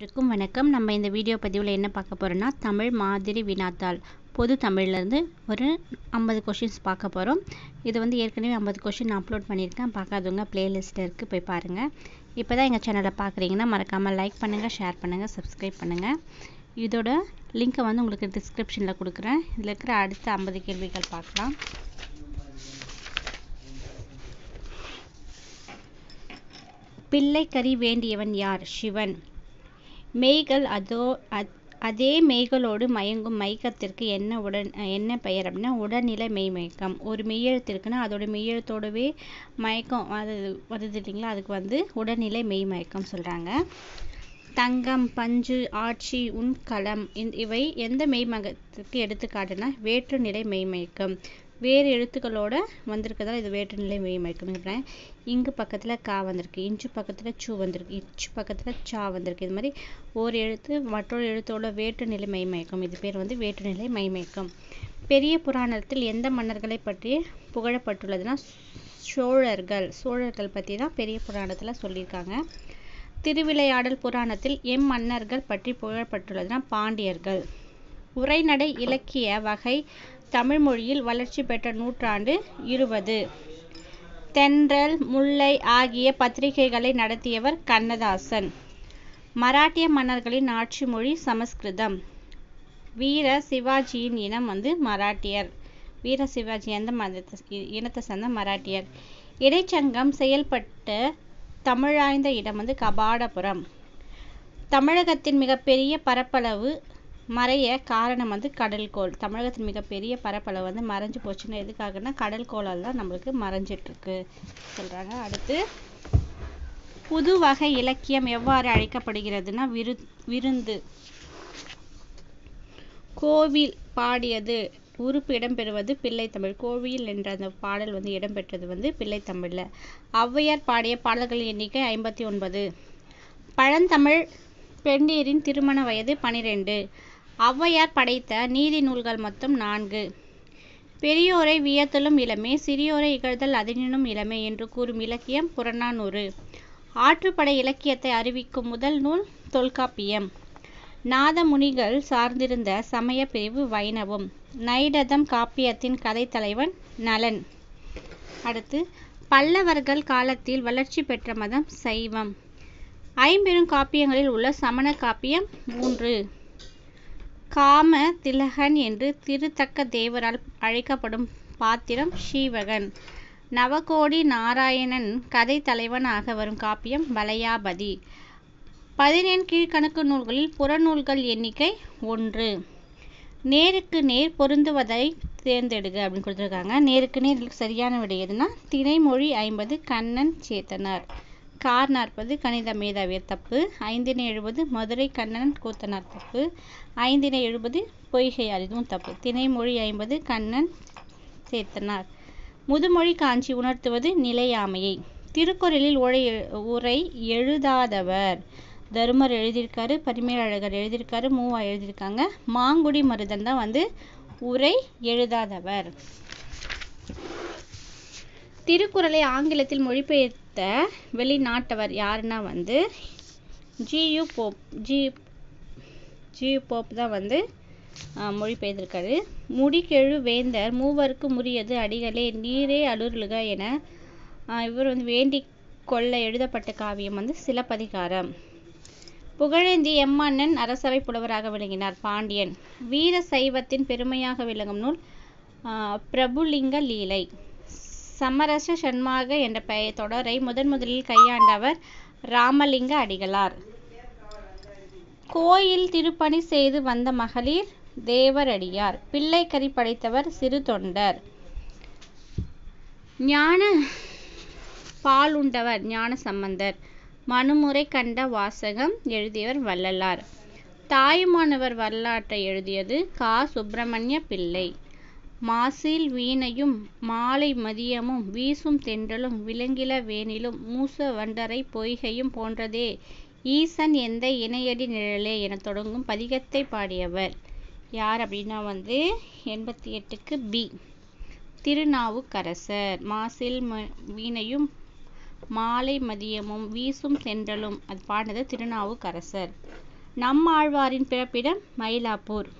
இருக்கும் வணக்கம் நம்ம இந்த வீடியோ பதிவில் என்ன பார்க்க போகிறோன்னா தமிழ் மாதிரி வினாத்தாள் பொது தமிழ்லேருந்து ஒரு ஐம்பது கொஷின்ஸ் பார்க்க போகிறோம் இது வந்து ஏற்கனவே ஐம்பது கொஷின் அப்லோட் பண்ணியிருக்கேன் பார்க்காதவங்க ப்ளேலிஸ்ட்டில் இருக்குது போய் பாருங்கள் இப்போ தான் எங்கள் சேனலை பார்க்குறீங்கன்னா மறக்காமல் லைக் பண்ணுங்கள் ஷேர் பண்ணுங்கள் சப்ஸ்கிரைப் பண்ணுங்கள் இதோட லிங்க்கை வந்து உங்களுக்கு டிஸ்கிரிப்ஷனில் கொடுக்குறேன் இதில் இருக்கிற அடுத்த ஐம்பது கேள்விகள் பார்க்கலாம் பிள்ளைக்கறி வேண்டியவன் யார் சிவன் மெய்கள் அதோ அதே மெய்களோடு மயங்கும் மயக்கத்திற்கு என்ன உடன் என்ன பெயர் அப்படின்னா உடல்நிலை மெய் மயக்கம் ஒரு மெய்யெழுத்திருக்குன்னா அதோட மெய்யெழுத்தோடவே மயக்கம் அது வருது இல்லைங்களா அதுக்கு வந்து உடல்நிலை மெய் மயக்கம் சொல்கிறாங்க தங்கம் பஞ்சு ஆட்சி உன் களம் இவை எந்த மெய்மயக்கத்திற்கு எடுத்துக்காட்டுனா வேற்றுநிலை மெய்மயக்கம் வேறு எழுத்துக்களோட வந்திருக்கிறதால இது வேற்று நிலை மெய்மயக்கம் இங்கு பக்கத்தில் கா வந்திருக்கு இஞ்சு பக்கத்தில் சூ வந்திருக்கு இச்சு பக்கத்தில் சா வந்திருக்கு இது மாதிரி ஒரு எழுத்து மற்றொரு எழுத்தோட வேற்று நிலை மெய்மயக்கம் இது பேர் வந்து வேற்று நிலை மெய்மயக்கம் பெரிய புராணத்தில் எந்த மன்னர்களை பற்றி புகழப்பட்டுள்ளதுன்னா சோழர்கள் சோழர்கள் பற்றி தான் பெரிய புராணத்தில் சொல்லியிருக்காங்க திருவிளையாடல் புராணத்தில் எம் மன்னர்கள் பற்றி புகழப்பட்டுள்ளதுன்னா பாண்டியர்கள் உரைநடை இலக்கிய வகை தமிழ் மொழியில் வளர்ச்சி பெற்ற நூற்றாண்டு இருபது தென்றல் முல்லை ஆகிய பத்திரிகைகளை நடத்தியவர் கண்ணதாசன் மராட்டிய மன்னர்களின் ஆட்சி மொழி சமஸ்கிருதம் வீர சிவாஜியின் இனம் வந்து மராட்டியர் வீர சிவாஜி எந்த மதத்தை இனத்தை சேர்ந்த மராட்டியர் இடைச்சங்கம் செயல்பட்ட தமிழாய்ந்த இடம் வந்து கபாடபுரம் தமிழகத்தின் மிகப்பெரிய பரப்பளவு மறைய காரணம் வந்து கடல் கோள் தமிழகத்தின் மிகப்பெரிய பரப்பளவு வந்து மறைஞ்சு போச்சுன்னா எதுக்காகன்னா கோளால் தான் நம்மளுக்கு மறைஞ்சிட்ருக்கு சொல்கிறாங்க அடுத்து புது வகை இலக்கியம் எவ்வாறு அழைக்கப்படுகிறதுனா விரு விருந்து கோவில் பாடியது உறுப்பு இடம்பெறுவது பிள்ளைத்தமிழ் கோவில் என்ற அந்த பாடல் வந்து இடம்பெற்றது வந்து பிள்ளைத்தமிழில் ஔவையார் பாடிய பாடல்களின் எண்ணிக்கை ஐம்பத்தி ஒன்பது பழந்தமிழ் பெண்ணீரின் திருமண வயது பனிரெண்டு ஔவையார் படைத்த நீதி நூல்கள் மொத்தம் நான்கு பெரியோரை வியத்தலும் இளமே சிறியோரை இகழ்தல் அதனினும் இளமே என்று கூறும் இலக்கியம் புறநானூறு ஆற்றுப்படை இலக்கியத்தை அறிவிக்கும் முதல் நூல் தொல்காப்பியம் நாதமுனிகள் சார்ந்திருந்த சமய பிரிவு வைணவம் நைடதம் காப்பியத்தின் கதைத்தலைவன் நலன் அடுத்து பல்லவர்கள் காலத்தில் வளர்ச்சி பெற்ற மதம் சைவம் ஐம்பெரும் காப்பியங்களில் உள்ள சமண காப்பியம் மூன்று காம திலகன் என்று திருத்தக்க தேவரால் அழைக்கப்படும் பாத்திரம் ஸ்ரீவகன் நவகோடி நாராயணன் கதை தலைவனாக வரும் காப்பியம் வளையாபதி பதினெண் கீழ்கணக்கு நூல்களில் புறநூல்கள் எண்ணிக்கை ஒன்று நேருக்கு நேர் பொருந்துவதை தேர்ந்தெடுக அப்படின்னு கொடுத்துருக்காங்க நேருக்கு நேர் சரியான விடை எதுனா திணைமொழி ஐம்பது கண்ணன் சேத்தனார் கார் நாற்பது கணித மேதாவியர் தப்பு ஐந்தினை எழுபது மதுரை கண்ணன் கூத்தனார் தப்பு ஐந்தினை எழுபது பொய்கை அறிவும் தப்பு திணைமொழி ஐம்பது கண்ணன் சேர்த்தனார் முதுமொழி காஞ்சி உணர்த்துவது நிலையாமையை திருக்குறளில் உரை உரை எழுதாதவர் தருமர் எழுதியிருக்காரு பரிமேலழகர் எழுதியிருக்காரு மூவா எழுதியிருக்காங்க மாங்குடி மருதன் தான் வந்து உரை எழுதாதவர் திருக்குறளை ஆங்கிலத்தில் மொழிபெயர் பார்த்த வெளிநாட்டவர் யாருன்னா வந்து G U Pope G G U Pope தான் வந்து மொழிபெயர்த்திருக்காரு முடிக்கெழு வேந்தர் மூவருக்கு முரியது அடிகளே நீரே அலுருளுக என இவர் வந்து வேண்டிக் கொள்ள எழுதப்பட்ட காவியம் வந்து சிலப்பதிகாரம் புகழேந்தி எம்மாண்ணன் அரசவை புலவராக விளங்கினார் பாண்டியன் வீர சைவத்தின் பெருமையாக விளங்கும் நூல் பிரபுலிங்க லீலை சமரச சண்மாக என்ற பெயர் தொடரை முதன் முதலில் கையாண்டவர் ராமலிங்க அடிகளார் கோயில் திருப்பணி செய்து வந்த மகளிர் தேவரடியார் கறி படைத்தவர் சிறு தொண்டர் ஞான உண்டவர் ஞான சம்பந்தர் மனுமுறை கண்ட வாசகம் எழுதியவர் வள்ளலார் தாயுமானவர் வரலாற்றை எழுதியது கா சுப்பிரமணிய பிள்ளை மாசில் வீணையும் மாலை மதியமும் வீசும் தென்றலும் விளங்கில வேனிலும் மூச வண்டரை பொய்கையும் போன்றதே ஈசன் எந்த இணையடி நிழலே என தொடங்கும் பதிகத்தை பாடியவர் யார் அப்படின்னா வந்து எண்பத்தி எட்டுக்கு பி திருநாவுக்கரசர் மாசில் ம வீணையும் மாலை மதியமும் வீசும் தென்றலும் அது பாடினது திருநாவுக்கரசர் நம்மாழ்வாரின் பிறப்பிடம் மயிலாப்பூர்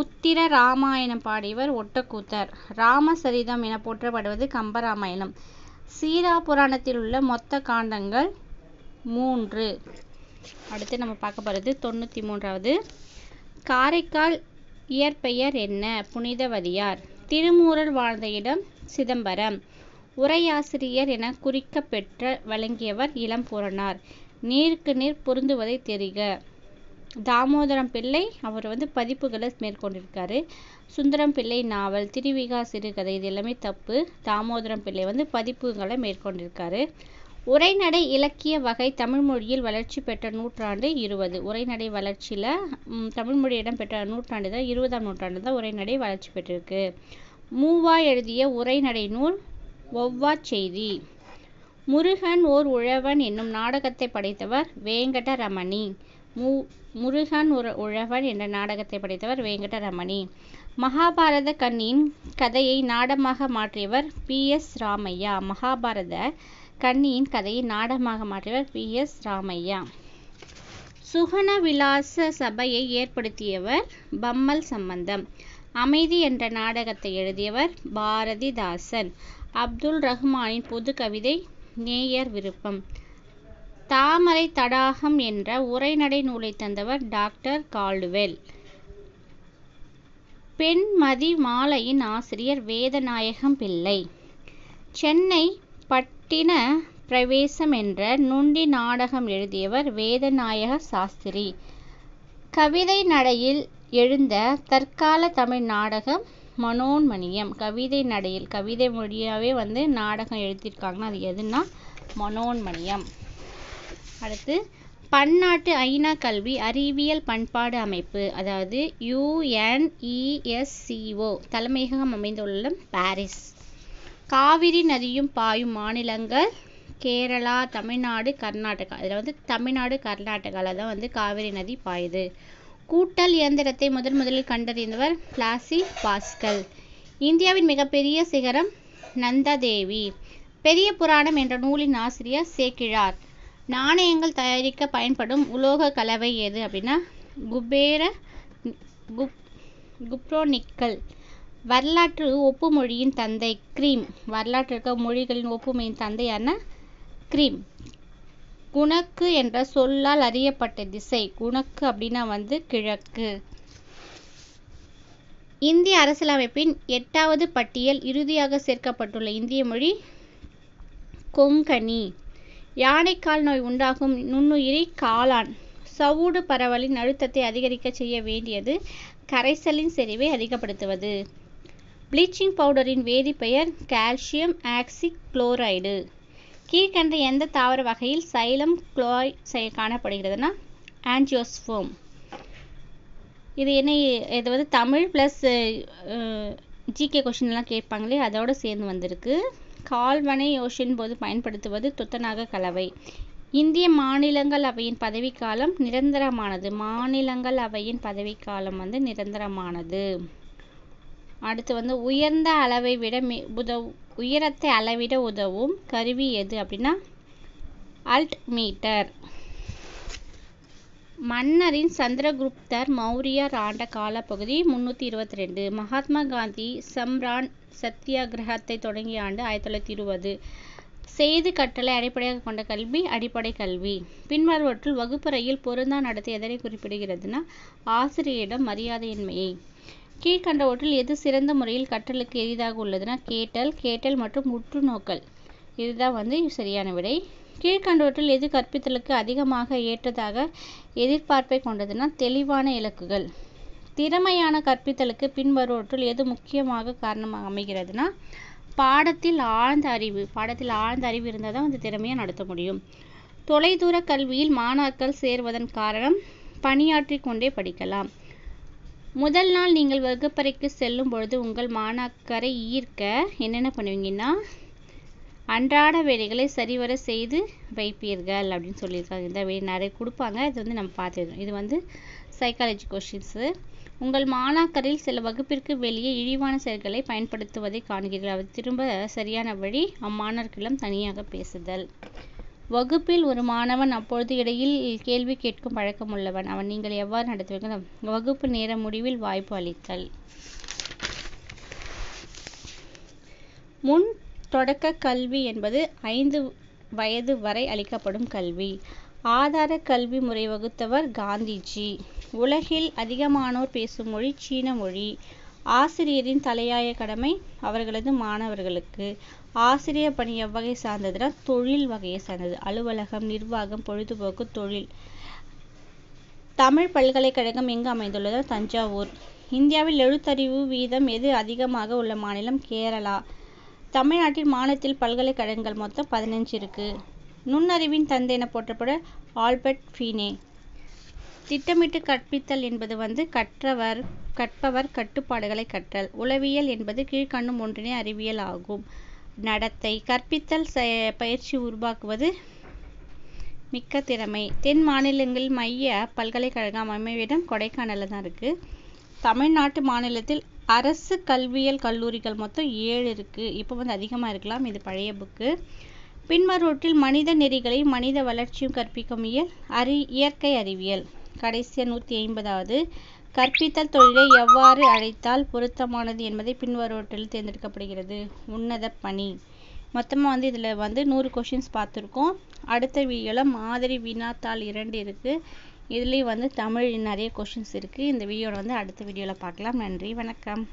உத்திர ராமாயணம் பாடியவர் ஒட்டக்கூத்தர் ராமசரிதம் என போற்றப்படுவது கம்பராமாயணம் சீதா புராணத்தில் உள்ள மொத்த காண்டங்கள் மூன்று அடுத்து நம்ம பார்க்க போகிறது தொண்ணூற்றி மூன்றாவது காரைக்கால் இயற்பெயர் என்ன புனிதவதியார் திருமூரல் வாழ்ந்த இடம் சிதம்பரம் உரையாசிரியர் என குறிக்கப்பெற்ற வழங்கியவர் இளம்பூரணார் நீருக்கு நீர் பொருந்துவதை தெரிக தாமோதரம் பிள்ளை அவர் வந்து பதிப்புகளை மேற்கொண்டிருக்காரு சுந்தரம் பிள்ளை நாவல் திருவிகா சிறுகதை இது எல்லாமே தப்பு தாமோதரம் பிள்ளை வந்து பதிப்புகளை மேற்கொண்டிருக்காரு உரைநடை இலக்கிய வகை தமிழ் மொழியில் வளர்ச்சி பெற்ற நூற்றாண்டு இருபது உரைநடை வளர்ச்சியில் தமிழ் மொழி இடம் பெற்ற நூற்றாண்டு தான் இருபதாம் நூற்றாண்டு தான் உரைநடை வளர்ச்சி பெற்றிருக்கு மூவா எழுதிய உரைநடை நூல் ஒவ்வா செய்தி முருகன் ஓர் உழவன் என்னும் நாடகத்தை படைத்தவர் வேங்கட ரமணி மு முருகன் ஒரு உழவன் என்ற நாடகத்தை படைத்தவர் வெங்கடரமணி மகாபாரத கண்ணியின் கதையை நாடமாக மாற்றியவர் பி எஸ் ராமையா மகாபாரத கண்ணியின் கதையை நாடமாக மாற்றியவர் பி எஸ் ராமையா சுகன விலாச சபையை ஏற்படுத்தியவர் பம்மல் சம்பந்தம் அமைதி என்ற நாடகத்தை எழுதியவர் பாரதிதாசன் அப்துல் ரஹ்மானின் புது கவிதை நேயர் விருப்பம் தாமரை தடாகம் என்ற உரைநடை நூலை தந்தவர் டாக்டர் கால்டுவெல் பெண்மதி மாலையின் ஆசிரியர் வேதநாயகம் பிள்ளை சென்னை பட்டின பிரவேசம் என்ற நுண்டி நாடகம் எழுதியவர் வேதநாயக சாஸ்திரி கவிதை நடையில் எழுந்த தற்கால தமிழ் நாடகம் மனோன்மணியம் கவிதை நடையில் கவிதை மொழியாகவே வந்து நாடகம் எழுதியிருக்காங்கன்னா அது எதுன்னா மனோன்மணியம் அடுத்து பன்னாட்டு ஐநா கல்வி அறிவியல் பண்பாடு அமைப்பு அதாவது யுஎன்இஎஸ்சிஓ தலைமையகம் அமைந்துள்ள பாரிஸ் காவிரி நதியும் பாயும் மாநிலங்கள் கேரளா தமிழ்நாடு கர்நாடகா இதில் வந்து தமிழ்நாடு கர்நாடகாவில் தான் வந்து காவிரி நதி பாயுது கூட்டல் இயந்திரத்தை முதன் முதலில் கண்டறிந்தவர் பிளாசி பாஸ்கல் இந்தியாவின் மிகப்பெரிய சிகரம் நந்ததேவி பெரிய புராணம் என்ற நூலின் ஆசிரியர் சேக்கிழார் நாணயங்கள் தயாரிக்க பயன்படும் உலோக கலவை எது அப்படின்னா குபேர குப் குப்ரோனிக்கல் வரலாற்று ஒப்புமொழியின் தந்தை கிரீம் வரலாற்று இருக்க மொழிகளின் ஒப்புமையின் தந்தையான கிரீம் குணக்கு என்ற சொல்லால் அறியப்பட்ட திசை குணக்கு அப்படின்னா வந்து கிழக்கு இந்திய அரசியலமைப்பின் எட்டாவது பட்டியல் இறுதியாக சேர்க்கப்பட்டுள்ள இந்திய மொழி கொங்கணி யானைக்கால் நோய் உண்டாகும் நுண்ணுயிரி காளான் சவுடு பரவலின் அழுத்தத்தை அதிகரிக்க செய்ய வேண்டியது கரைசலின் செறிவை அதிகப்படுத்துவது ப்ளீச்சிங் பவுடரின் வேதிப்பெயர் கால்சியம் ஆக்சிக் குளோரைடு கீழ்கண்ட எந்த தாவர வகையில் சைலம் குளோய் காணப்படுகிறதுனா ஆன்ஜியோஸ்ஃபோம் இது என்ன இது வந்து தமிழ் ப்ளஸ் ஜிகே கொஷின்லாம் கேட்பாங்களே அதோடு சேர்ந்து வந்திருக்கு கால்வனை யோசின் போது பயன்படுத்துவது துத்தநாக கலவை இந்திய மாநிலங்கள் அவையின் பதவிக்காலம் நிரந்தரமானது மாநிலங்கள் அவையின் பதவிக்காலம் வந்து நிரந்தரமானது அடுத்து வந்து உயர்ந்த அளவை விட உதவு உயரத்தை அளவிட உதவும் கருவி எது அப்படின்னா அல்ட் மீட்டர் மன்னரின் சந்திரகுப்தர் மௌரியர் ஆண்ட காலப்பகுதி முன்னூற்றி இருபத்தி ரெண்டு மகாத்மா காந்தி சம்ரான் சத்தியாகிரகத்தை தொடங்கிய ஆண்டு ஆயிரத்தி தொள்ளாயிரத்தி இருபது செய்து கட்டளை அடிப்படையாக கொண்ட கல்வி அடிப்படை கல்வி பின்வருவற்றில் வகுப்பறையில் பொருந்தா நடத்தி எதனை குறிப்பிடுகிறதுனா ஆசிரியரிடம் மரியாதையின்மையை கீழ்கண்டவற்றில் எது சிறந்த முறையில் கற்றலுக்கு எளிதாக உள்ளதுன்னா கேட்டல் கேட்டல் மற்றும் உற்றுநோக்கல் இதுதான் வந்து சரியான விடை கீழ்கண்டவற்றில் எது கற்பித்தலுக்கு அதிகமாக ஏற்றதாக எதிர்பார்ப்பை கொண்டதுன்னா தெளிவான இலக்குகள் திறமையான கற்பித்தலுக்கு பின்வருவற்றுள் எது முக்கியமாக காரணமாக அமைகிறதுனா பாடத்தில் ஆழ்ந்த அறிவு பாடத்தில் ஆழ்ந்த அறிவு இருந்தால் தான் வந்து திறமையாக நடத்த முடியும் தொலைதூர கல்வியில் மாணாக்கர் சேர்வதன் காரணம் பணியாற்றி கொண்டே படிக்கலாம் முதல் நாள் நீங்கள் வகுப்பறைக்கு செல்லும் பொழுது உங்கள் மாணாக்கரை ஈர்க்க என்னென்ன பண்ணுவீங்கன்னா அன்றாட வேலைகளை சரிவர செய்து வைப்பீர்கள் அப்படின்னு சொல்லியிருக்காங்க இந்த வேலை நிறைய கொடுப்பாங்க இது வந்து நம்ம பார்த்துருக்கோம் இது வந்து சைக்காலஜி கொஷின்ஸு உங்கள் மாணாக்கரில் சில வகுப்பிற்கு வெளியே இழிவான செயல்களை பயன்படுத்துவதை காண்கிறீர்கள் அவர் திரும்ப சரியான வழி அம்மாணவர்களிடம் தனியாக பேசுதல் வகுப்பில் ஒரு மாணவன் அப்பொழுது இடையில் கேள்வி கேட்கும் பழக்கம் உள்ளவன் அவன் நீங்கள் எவ்வாறு நடத்துவீர்கள் வகுப்பு நேர முடிவில் வாய்ப்பு அளித்தல் முன் தொடக்க கல்வி என்பது ஐந்து வயது வரை அளிக்கப்படும் கல்வி ஆதார கல்வி முறை வகுத்தவர் காந்திஜி உலகில் அதிகமானோர் பேசும் மொழி சீன மொழி ஆசிரியரின் தலையாய கடமை அவர்களது மாணவர்களுக்கு ஆசிரியர் பணி எவ்வகை சார்ந்ததுனா தொழில் வகையை சார்ந்தது அலுவலகம் நிர்வாகம் பொழுதுபோக்கு தொழில் தமிழ் பல்கலைக்கழகம் எங்கு அமைந்துள்ளது தஞ்சாவூர் இந்தியாவில் எழுத்தறிவு வீதம் எது அதிகமாக உள்ள மாநிலம் கேரளா தமிழ்நாட்டின் மாநிலத்தில் பல்கலைக்கழகங்கள் மொத்தம் பதினஞ்சு இருக்கு நுண்ணறிவின் தந்தை என போற்றப்பட ஆல்பர்ட் ஃபீனே திட்டமிட்டு கற்பித்தல் என்பது வந்து கற்றவர் கற்பவர் கட்டுப்பாடுகளை கற்றல் உளவியல் என்பது கீழ்கண்ணும் ஒன்றினை அறிவியல் ஆகும் நடத்தை கற்பித்தல் பயிற்சி உருவாக்குவது மிக்க திறமை தென் மாநிலங்களில் மைய பல்கலைக்கழகம் அமைவிடம் கொடைக்கானலில் தான் இருக்குது தமிழ்நாட்டு மாநிலத்தில் அரசு கல்வியியல் கல்லூரிகள் மொத்தம் ஏழு இருக்குது இப்போ வந்து அதிகமாக இருக்கலாம் இது பழைய புக்கு பின்மருவற்றில் மனித நெறிகளையும் மனித வளர்ச்சியும் கற்பிக்கும் இயல் அறி இயற்கை அறிவியல் கடைசியாக நூற்றி ஐம்பதாவது கற்பித்தல் தொழிலை எவ்வாறு அழைத்தால் பொருத்தமானது என்பதை பின்வருவற்றில் தேர்ந்தெடுக்கப்படுகிறது உன்னத பணி மொத்தமாக வந்து இதில் வந்து நூறு கொஷின்ஸ் பார்த்துருக்கோம் அடுத்த வீடியோவில் மாதிரி வினாத்தாள் இரண்டு இருக்குது இதுலேயும் வந்து தமிழ் நிறைய கொஷின்ஸ் இருக்குது இந்த வீடியோவில் வந்து அடுத்த வீடியோவில் பார்க்கலாம் நன்றி வணக்கம்